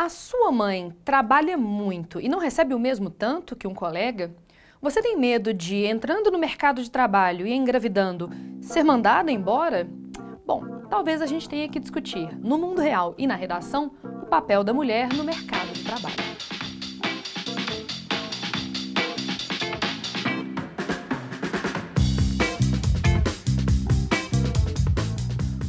a sua mãe trabalha muito e não recebe o mesmo tanto que um colega, você tem medo de, entrando no mercado de trabalho e engravidando, ser mandada embora? Bom, talvez a gente tenha que discutir, no mundo real e na redação, o papel da mulher no mercado de trabalho.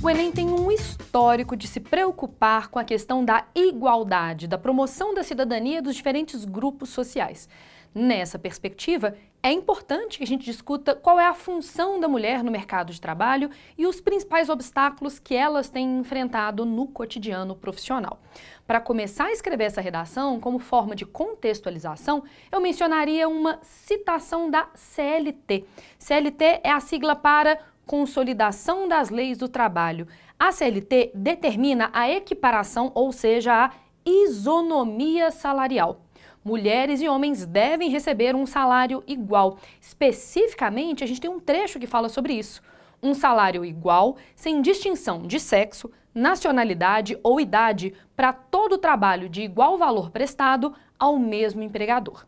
O Enem tem um histórico de se preocupar com a questão da igualdade, da promoção da cidadania dos diferentes grupos sociais. Nessa perspectiva, é importante que a gente discuta qual é a função da mulher no mercado de trabalho e os principais obstáculos que elas têm enfrentado no cotidiano profissional. Para começar a escrever essa redação, como forma de contextualização, eu mencionaria uma citação da CLT. CLT é a sigla para Consolidação das Leis do Trabalho. A CLT determina a equiparação, ou seja, a isonomia salarial. Mulheres e homens devem receber um salário igual. Especificamente, a gente tem um trecho que fala sobre isso. Um salário igual, sem distinção de sexo, nacionalidade ou idade, para todo trabalho de igual valor prestado ao mesmo empregador.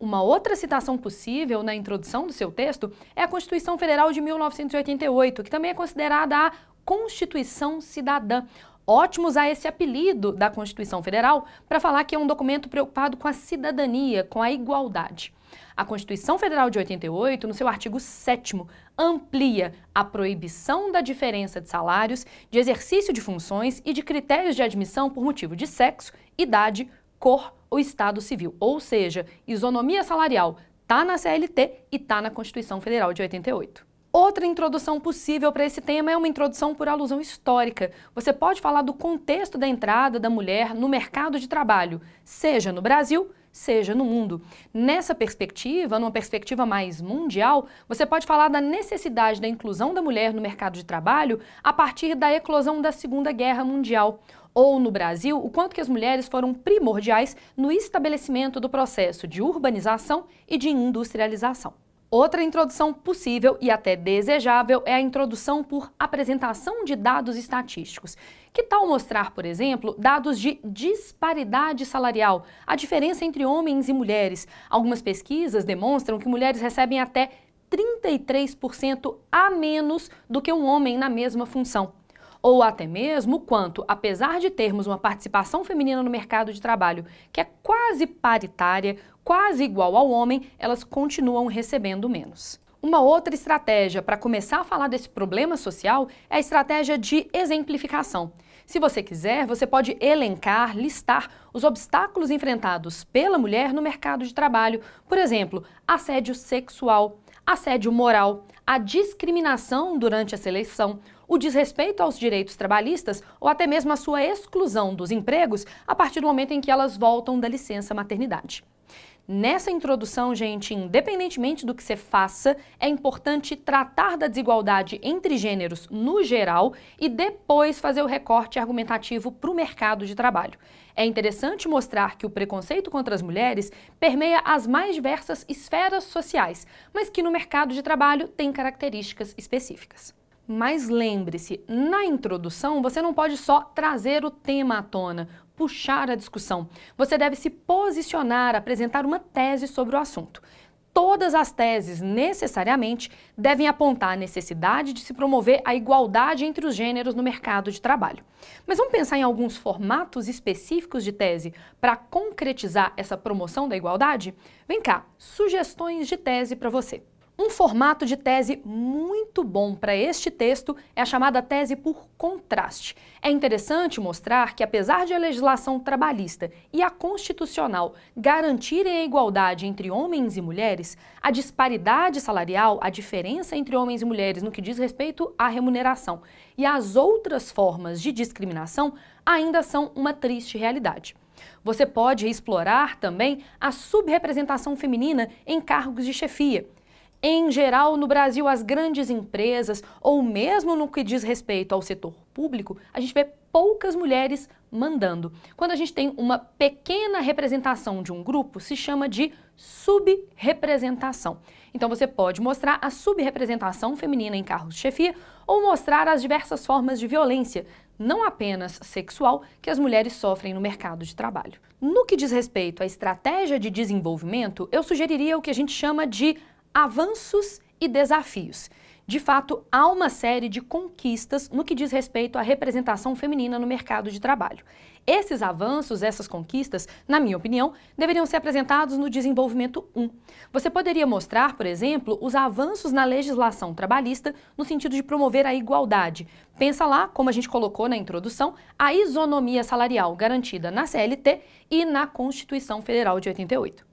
Uma outra citação possível na introdução do seu texto é a Constituição Federal de 1988, que também é considerada a Constituição Cidadã. Ótimos a esse apelido da Constituição Federal para falar que é um documento preocupado com a cidadania, com a igualdade. A Constituição Federal de 88, no seu artigo 7, amplia a proibição da diferença de salários, de exercício de funções e de critérios de admissão por motivo de sexo, idade, cor, o Estado Civil. Ou seja, isonomia salarial está na CLT e está na Constituição Federal de 88. Outra introdução possível para esse tema é uma introdução por alusão histórica. Você pode falar do contexto da entrada da mulher no mercado de trabalho, seja no Brasil, seja no mundo. Nessa perspectiva, numa perspectiva mais mundial, você pode falar da necessidade da inclusão da mulher no mercado de trabalho a partir da eclosão da Segunda Guerra Mundial ou no Brasil, o quanto que as mulheres foram primordiais no estabelecimento do processo de urbanização e de industrialização. Outra introdução possível e até desejável é a introdução por apresentação de dados estatísticos. Que tal mostrar, por exemplo, dados de disparidade salarial, a diferença entre homens e mulheres? Algumas pesquisas demonstram que mulheres recebem até 33% a menos do que um homem na mesma função ou até mesmo quanto, apesar de termos uma participação feminina no mercado de trabalho que é quase paritária, quase igual ao homem, elas continuam recebendo menos. Uma outra estratégia para começar a falar desse problema social é a estratégia de exemplificação. Se você quiser, você pode elencar, listar os obstáculos enfrentados pela mulher no mercado de trabalho, por exemplo, assédio sexual, assédio moral, a discriminação durante a seleção, o desrespeito aos direitos trabalhistas ou até mesmo a sua exclusão dos empregos a partir do momento em que elas voltam da licença maternidade. Nessa introdução, gente, independentemente do que você faça, é importante tratar da desigualdade entre gêneros no geral e depois fazer o recorte argumentativo para o mercado de trabalho. É interessante mostrar que o preconceito contra as mulheres permeia as mais diversas esferas sociais, mas que no mercado de trabalho tem características específicas. Mas lembre-se, na introdução você não pode só trazer o tema à tona, puxar a discussão. Você deve se posicionar, apresentar uma tese sobre o assunto. Todas as teses, necessariamente, devem apontar a necessidade de se promover a igualdade entre os gêneros no mercado de trabalho. Mas vamos pensar em alguns formatos específicos de tese para concretizar essa promoção da igualdade? Vem cá, sugestões de tese para você. Um formato de tese muito bom para este texto é a chamada tese por contraste. É interessante mostrar que, apesar de a legislação trabalhista e a constitucional garantirem a igualdade entre homens e mulheres, a disparidade salarial, a diferença entre homens e mulheres no que diz respeito à remuneração e às outras formas de discriminação ainda são uma triste realidade. Você pode explorar também a subrepresentação feminina em cargos de chefia em geral, no Brasil, as grandes empresas, ou mesmo no que diz respeito ao setor público, a gente vê poucas mulheres mandando. Quando a gente tem uma pequena representação de um grupo, se chama de subrepresentação. Então você pode mostrar a subrepresentação feminina em carros de chefia ou mostrar as diversas formas de violência, não apenas sexual, que as mulheres sofrem no mercado de trabalho. No que diz respeito à estratégia de desenvolvimento, eu sugeriria o que a gente chama de avanços e desafios. De fato, há uma série de conquistas no que diz respeito à representação feminina no mercado de trabalho. Esses avanços, essas conquistas, na minha opinião, deveriam ser apresentados no desenvolvimento 1. Você poderia mostrar, por exemplo, os avanços na legislação trabalhista no sentido de promover a igualdade. Pensa lá, como a gente colocou na introdução, a isonomia salarial garantida na CLT e na Constituição Federal de 88.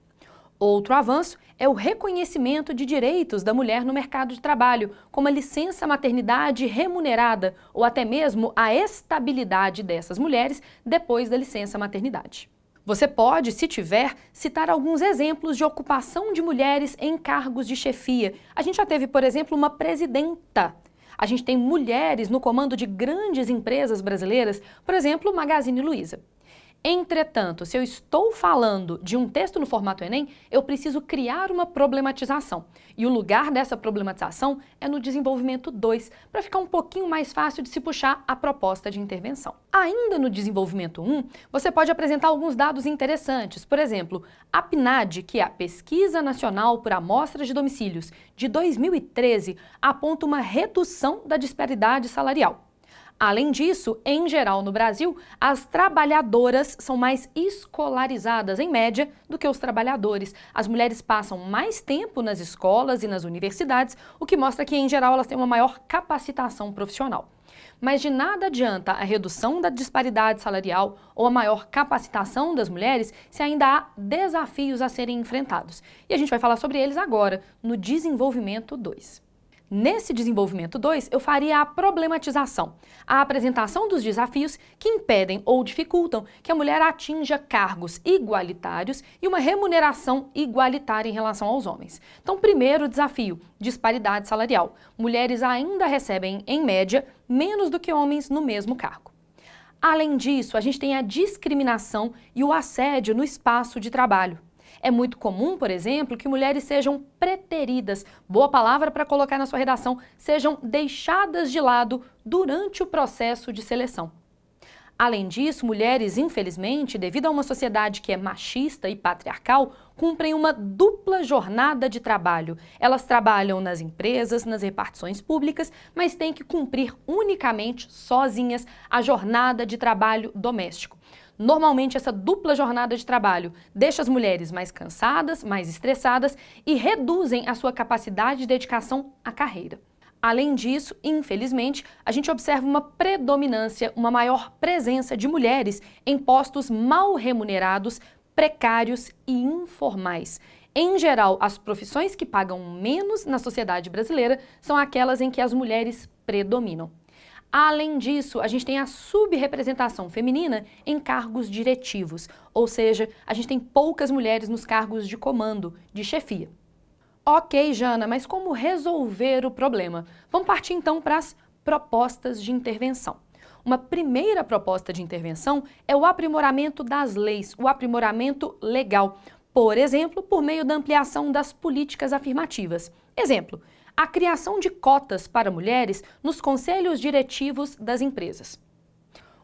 Outro avanço é o reconhecimento de direitos da mulher no mercado de trabalho, como a licença maternidade remunerada ou até mesmo a estabilidade dessas mulheres depois da licença maternidade. Você pode, se tiver, citar alguns exemplos de ocupação de mulheres em cargos de chefia. A gente já teve, por exemplo, uma presidenta. A gente tem mulheres no comando de grandes empresas brasileiras, por exemplo, Magazine Luiza. Entretanto, se eu estou falando de um texto no formato Enem, eu preciso criar uma problematização. E o lugar dessa problematização é no desenvolvimento 2, para ficar um pouquinho mais fácil de se puxar a proposta de intervenção. Ainda no desenvolvimento 1, um, você pode apresentar alguns dados interessantes. Por exemplo, a PNAD, que é a Pesquisa Nacional por Amostras de Domicílios, de 2013, aponta uma redução da disparidade salarial. Além disso, em geral no Brasil, as trabalhadoras são mais escolarizadas, em média, do que os trabalhadores. As mulheres passam mais tempo nas escolas e nas universidades, o que mostra que, em geral, elas têm uma maior capacitação profissional. Mas de nada adianta a redução da disparidade salarial ou a maior capacitação das mulheres se ainda há desafios a serem enfrentados. E a gente vai falar sobre eles agora, no Desenvolvimento 2. Nesse desenvolvimento 2, eu faria a problematização, a apresentação dos desafios que impedem ou dificultam que a mulher atinja cargos igualitários e uma remuneração igualitária em relação aos homens. Então, primeiro desafio, disparidade salarial. Mulheres ainda recebem, em média, menos do que homens no mesmo cargo. Além disso, a gente tem a discriminação e o assédio no espaço de trabalho. É muito comum, por exemplo, que mulheres sejam preteridas, boa palavra para colocar na sua redação, sejam deixadas de lado durante o processo de seleção. Além disso, mulheres, infelizmente, devido a uma sociedade que é machista e patriarcal, cumprem uma dupla jornada de trabalho. Elas trabalham nas empresas, nas repartições públicas, mas têm que cumprir unicamente sozinhas a jornada de trabalho doméstico. Normalmente, essa dupla jornada de trabalho deixa as mulheres mais cansadas, mais estressadas e reduzem a sua capacidade de dedicação à carreira. Além disso, infelizmente, a gente observa uma predominância, uma maior presença de mulheres em postos mal remunerados, precários e informais. Em geral, as profissões que pagam menos na sociedade brasileira são aquelas em que as mulheres predominam. Além disso, a gente tem a subrepresentação feminina em cargos diretivos, ou seja, a gente tem poucas mulheres nos cargos de comando, de chefia. Ok, Jana, mas como resolver o problema? Vamos partir então para as propostas de intervenção. Uma primeira proposta de intervenção é o aprimoramento das leis, o aprimoramento legal, por exemplo, por meio da ampliação das políticas afirmativas. Exemplo, a criação de cotas para mulheres nos conselhos diretivos das empresas.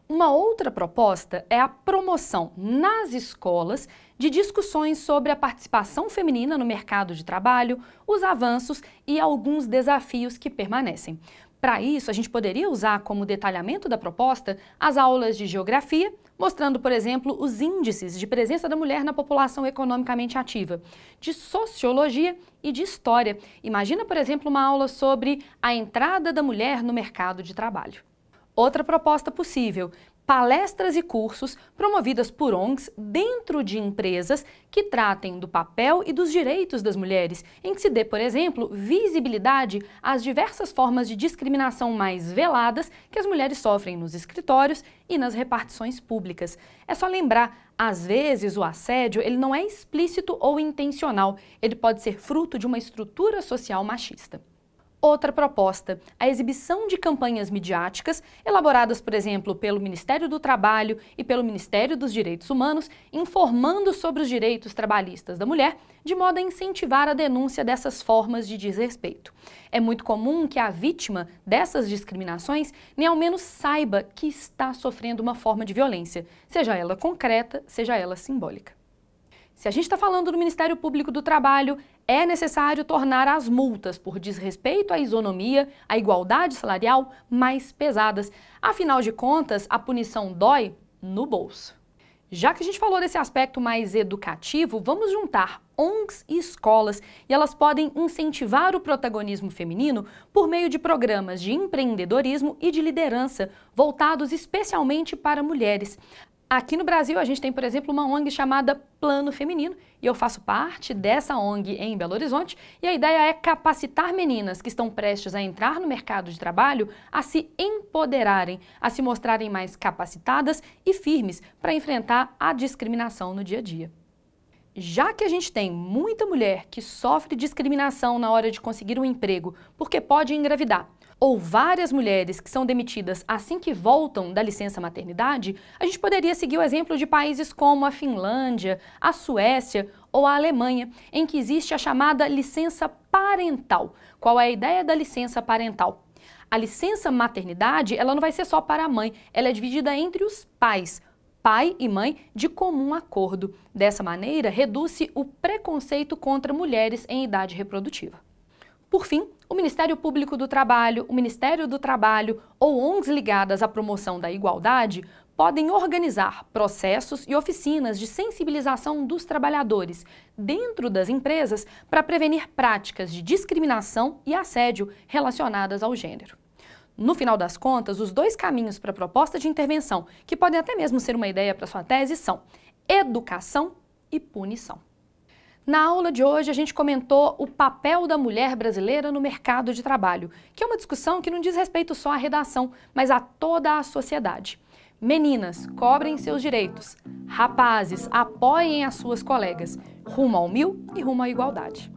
Uma outra proposta é a promoção nas escolas de discussões sobre a participação feminina no mercado de trabalho, os avanços e alguns desafios que permanecem. Para isso, a gente poderia usar como detalhamento da proposta as aulas de geografia, mostrando, por exemplo, os índices de presença da mulher na população economicamente ativa, de sociologia e de história. Imagina, por exemplo, uma aula sobre a entrada da mulher no mercado de trabalho. Outra proposta possível, palestras e cursos promovidas por ONGs dentro de empresas que tratem do papel e dos direitos das mulheres, em que se dê, por exemplo, visibilidade às diversas formas de discriminação mais veladas que as mulheres sofrem nos escritórios e nas repartições públicas. É só lembrar, às vezes o assédio ele não é explícito ou intencional, ele pode ser fruto de uma estrutura social machista outra proposta, a exibição de campanhas midiáticas, elaboradas, por exemplo, pelo Ministério do Trabalho e pelo Ministério dos Direitos Humanos, informando sobre os direitos trabalhistas da mulher, de modo a incentivar a denúncia dessas formas de desrespeito. É muito comum que a vítima dessas discriminações nem ao menos saiba que está sofrendo uma forma de violência, seja ela concreta, seja ela simbólica. Se a gente está falando do Ministério Público do Trabalho, é necessário tornar as multas por desrespeito à isonomia, à igualdade salarial, mais pesadas. Afinal de contas, a punição dói no bolso. Já que a gente falou desse aspecto mais educativo, vamos juntar ONGs e escolas e elas podem incentivar o protagonismo feminino por meio de programas de empreendedorismo e de liderança voltados especialmente para mulheres. Aqui no Brasil, a gente tem, por exemplo, uma ONG chamada Plano Feminino, e eu faço parte dessa ONG em Belo Horizonte, e a ideia é capacitar meninas que estão prestes a entrar no mercado de trabalho a se empoderarem, a se mostrarem mais capacitadas e firmes para enfrentar a discriminação no dia a dia. Já que a gente tem muita mulher que sofre discriminação na hora de conseguir um emprego porque pode engravidar, ou várias mulheres que são demitidas assim que voltam da licença maternidade, a gente poderia seguir o exemplo de países como a Finlândia, a Suécia ou a Alemanha, em que existe a chamada licença parental. Qual é a ideia da licença parental? A licença maternidade, ela não vai ser só para a mãe, ela é dividida entre os pais, pai e mãe de comum acordo. Dessa maneira, reduz-se o preconceito contra mulheres em idade reprodutiva. Por fim, o Ministério Público do Trabalho, o Ministério do Trabalho ou ONGs ligadas à promoção da igualdade podem organizar processos e oficinas de sensibilização dos trabalhadores dentro das empresas para prevenir práticas de discriminação e assédio relacionadas ao gênero. No final das contas, os dois caminhos para a proposta de intervenção, que podem até mesmo ser uma ideia para sua tese, são educação e punição. Na aula de hoje, a gente comentou o papel da mulher brasileira no mercado de trabalho, que é uma discussão que não diz respeito só à redação, mas a toda a sociedade. Meninas, cobrem seus direitos. Rapazes, apoiem as suas colegas. Rumo ao mil e rumo à igualdade.